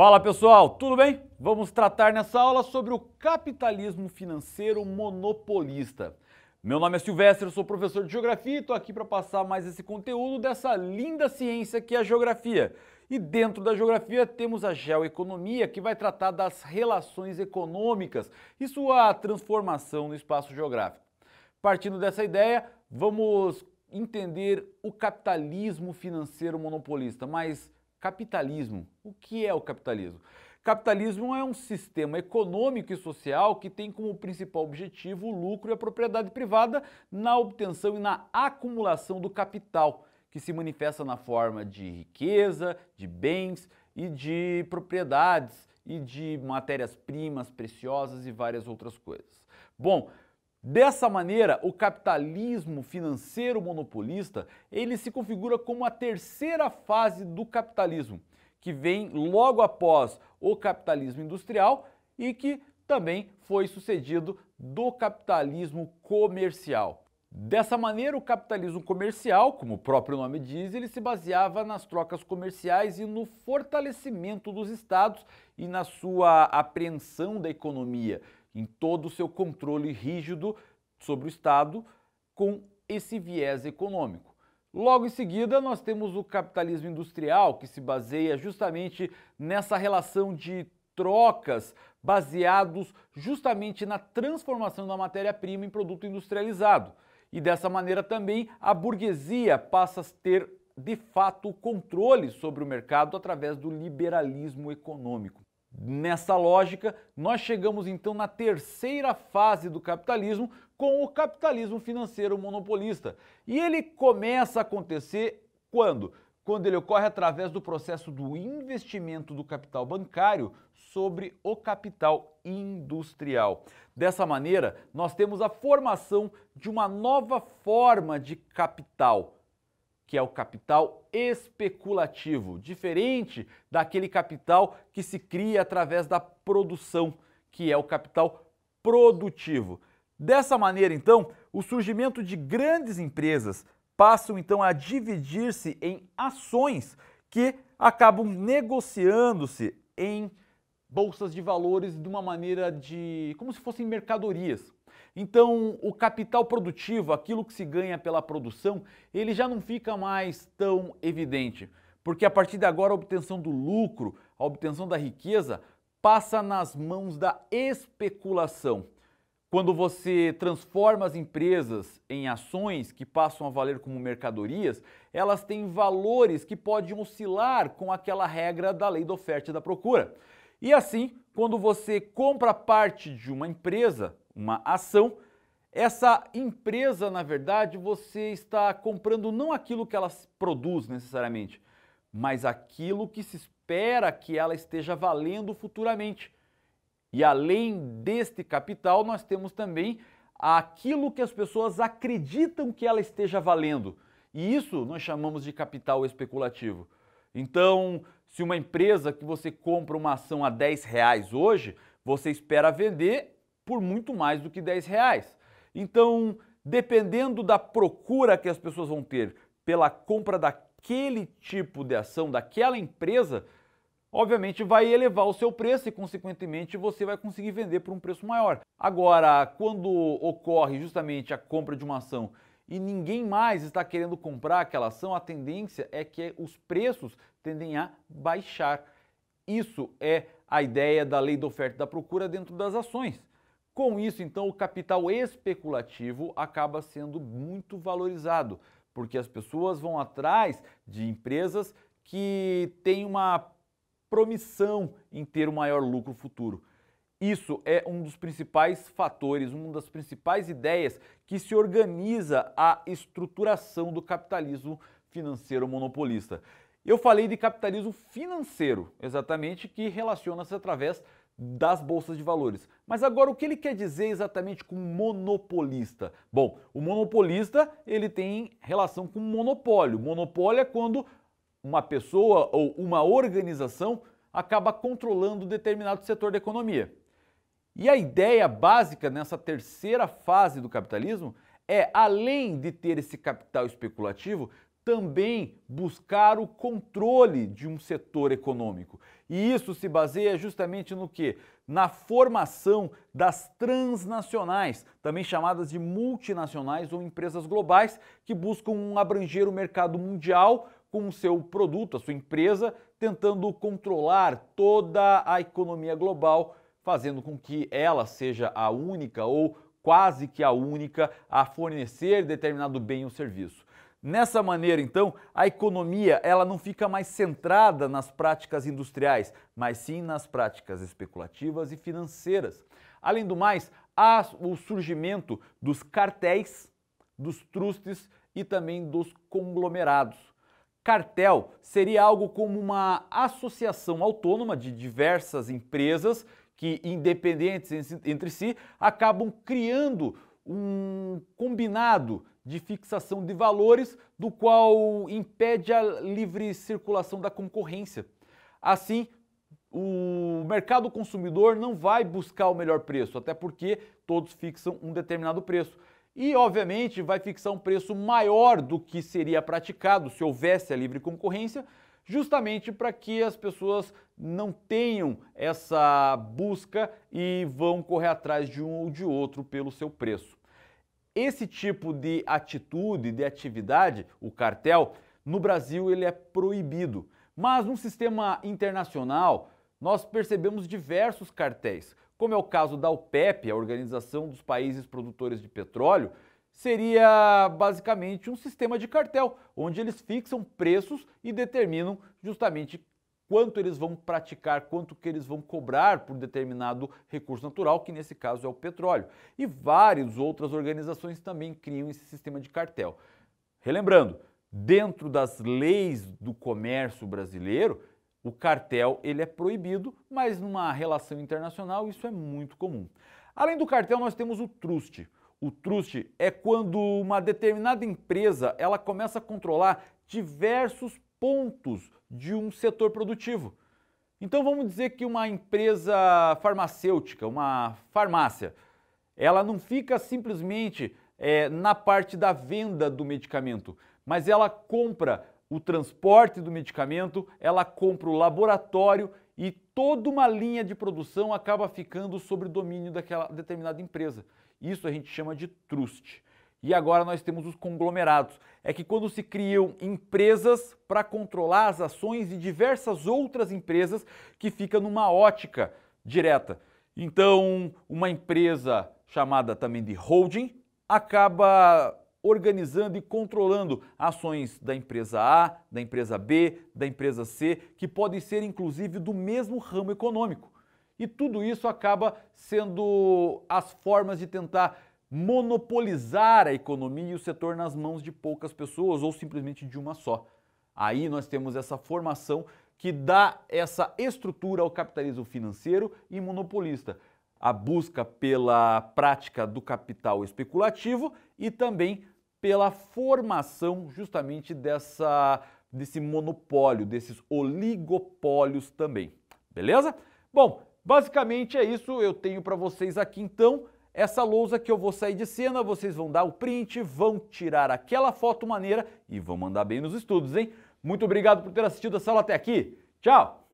Fala pessoal, tudo bem? Vamos tratar nessa aula sobre o capitalismo financeiro monopolista. Meu nome é Silvestre, sou professor de geografia e estou aqui para passar mais esse conteúdo dessa linda ciência que é a geografia. E dentro da geografia temos a geoeconomia, que vai tratar das relações econômicas e sua transformação no espaço geográfico. Partindo dessa ideia, vamos entender o capitalismo financeiro monopolista, mas Capitalismo. O que é o capitalismo? Capitalismo é um sistema econômico e social que tem como principal objetivo o lucro e a propriedade privada na obtenção e na acumulação do capital, que se manifesta na forma de riqueza, de bens e de propriedades e de matérias-primas preciosas e várias outras coisas. Bom, Dessa maneira, o capitalismo financeiro monopolista, ele se configura como a terceira fase do capitalismo, que vem logo após o capitalismo industrial e que também foi sucedido do capitalismo comercial. Dessa maneira, o capitalismo comercial, como o próprio nome diz, ele se baseava nas trocas comerciais e no fortalecimento dos estados e na sua apreensão da economia em todo o seu controle rígido sobre o Estado com esse viés econômico. Logo em seguida, nós temos o capitalismo industrial, que se baseia justamente nessa relação de trocas baseados justamente na transformação da matéria-prima em produto industrializado. E dessa maneira também a burguesia passa a ter de fato o controle sobre o mercado através do liberalismo econômico. Nessa lógica, nós chegamos então na terceira fase do capitalismo, com o capitalismo financeiro monopolista. E ele começa a acontecer quando? Quando ele ocorre através do processo do investimento do capital bancário sobre o capital industrial. Dessa maneira, nós temos a formação de uma nova forma de capital que é o capital especulativo, diferente daquele capital que se cria através da produção, que é o capital produtivo. Dessa maneira, então, o surgimento de grandes empresas passam então a dividir-se em ações que acabam negociando-se em bolsas de valores de uma maneira de como se fossem mercadorias. Então, o capital produtivo, aquilo que se ganha pela produção, ele já não fica mais tão evidente, porque a partir de agora a obtenção do lucro, a obtenção da riqueza, passa nas mãos da especulação. Quando você transforma as empresas em ações que passam a valer como mercadorias, elas têm valores que podem oscilar com aquela regra da lei da oferta e da procura. E assim, quando você compra parte de uma empresa, uma ação, essa empresa, na verdade, você está comprando não aquilo que ela produz necessariamente, mas aquilo que se espera que ela esteja valendo futuramente. E além deste capital, nós temos também aquilo que as pessoas acreditam que ela esteja valendo. E isso nós chamamos de capital especulativo. Então, se uma empresa que você compra uma ação a 10 reais hoje, você espera vender por muito mais do que 10 reais. Então, dependendo da procura que as pessoas vão ter pela compra daquele tipo de ação, daquela empresa, obviamente vai elevar o seu preço e, consequentemente, você vai conseguir vender por um preço maior. Agora, quando ocorre justamente a compra de uma ação e ninguém mais está querendo comprar aquela ação, a tendência é que os preços tendem a baixar. Isso é a ideia da lei da oferta e da procura dentro das ações. Com isso, então, o capital especulativo acaba sendo muito valorizado, porque as pessoas vão atrás de empresas que têm uma promissão em ter um maior lucro futuro. Isso é um dos principais fatores, uma das principais ideias que se organiza a estruturação do capitalismo financeiro monopolista. Eu falei de capitalismo financeiro, exatamente, que relaciona-se através das bolsas de valores. Mas agora o que ele quer dizer exatamente com monopolista? Bom, o monopolista, ele tem relação com monopólio. Monopólio é quando uma pessoa ou uma organização acaba controlando determinado setor da economia. E a ideia básica nessa terceira fase do capitalismo é, além de ter esse capital especulativo, também buscar o controle de um setor econômico. E isso se baseia justamente no que? Na formação das transnacionais, também chamadas de multinacionais ou empresas globais, que buscam abranger o mercado mundial com o seu produto, a sua empresa, tentando controlar toda a economia global, fazendo com que ela seja a única ou quase que a única a fornecer determinado bem ou serviço. Nessa maneira, então, a economia ela não fica mais centrada nas práticas industriais, mas sim nas práticas especulativas e financeiras. Além do mais, há o surgimento dos cartéis, dos trustes e também dos conglomerados. Cartel seria algo como uma associação autônoma de diversas empresas que, independentes entre si, acabam criando um combinado de fixação de valores, do qual impede a livre circulação da concorrência. Assim, o mercado consumidor não vai buscar o melhor preço, até porque todos fixam um determinado preço. E, obviamente, vai fixar um preço maior do que seria praticado se houvesse a livre concorrência, justamente para que as pessoas não tenham essa busca e vão correr atrás de um ou de outro pelo seu preço. Esse tipo de atitude, de atividade, o cartel, no Brasil ele é proibido. Mas no sistema internacional, nós percebemos diversos cartéis, como é o caso da OPEP, a Organização dos Países Produtores de Petróleo, seria basicamente um sistema de cartel, onde eles fixam preços e determinam justamente quanto eles vão praticar, quanto que eles vão cobrar por determinado recurso natural, que nesse caso é o petróleo. E várias outras organizações também criam esse sistema de cartel. Relembrando, dentro das leis do comércio brasileiro, o cartel ele é proibido, mas numa relação internacional isso é muito comum. Além do cartel, nós temos o truste. O truste é quando uma determinada empresa ela começa a controlar diversos pontos de um setor produtivo. Então vamos dizer que uma empresa farmacêutica, uma farmácia, ela não fica simplesmente é, na parte da venda do medicamento, mas ela compra o transporte do medicamento, ela compra o laboratório e toda uma linha de produção acaba ficando o domínio daquela determinada empresa. Isso a gente chama de trust. E agora nós temos os conglomerados. É que quando se criam empresas para controlar as ações de diversas outras empresas que fica numa ótica direta. Então, uma empresa chamada também de holding acaba organizando e controlando ações da empresa A, da empresa B, da empresa C, que podem ser inclusive do mesmo ramo econômico. E tudo isso acaba sendo as formas de tentar monopolizar a economia e o setor nas mãos de poucas pessoas ou simplesmente de uma só. Aí nós temos essa formação que dá essa estrutura ao capitalismo financeiro e monopolista. A busca pela prática do capital especulativo e também pela formação justamente dessa, desse monopólio, desses oligopólios também. Beleza? Bom, basicamente é isso. Eu tenho para vocês aqui então essa lousa que eu vou sair de cena, vocês vão dar o print, vão tirar aquela foto maneira e vão mandar bem nos estudos, hein? Muito obrigado por ter assistido essa aula até aqui. Tchau!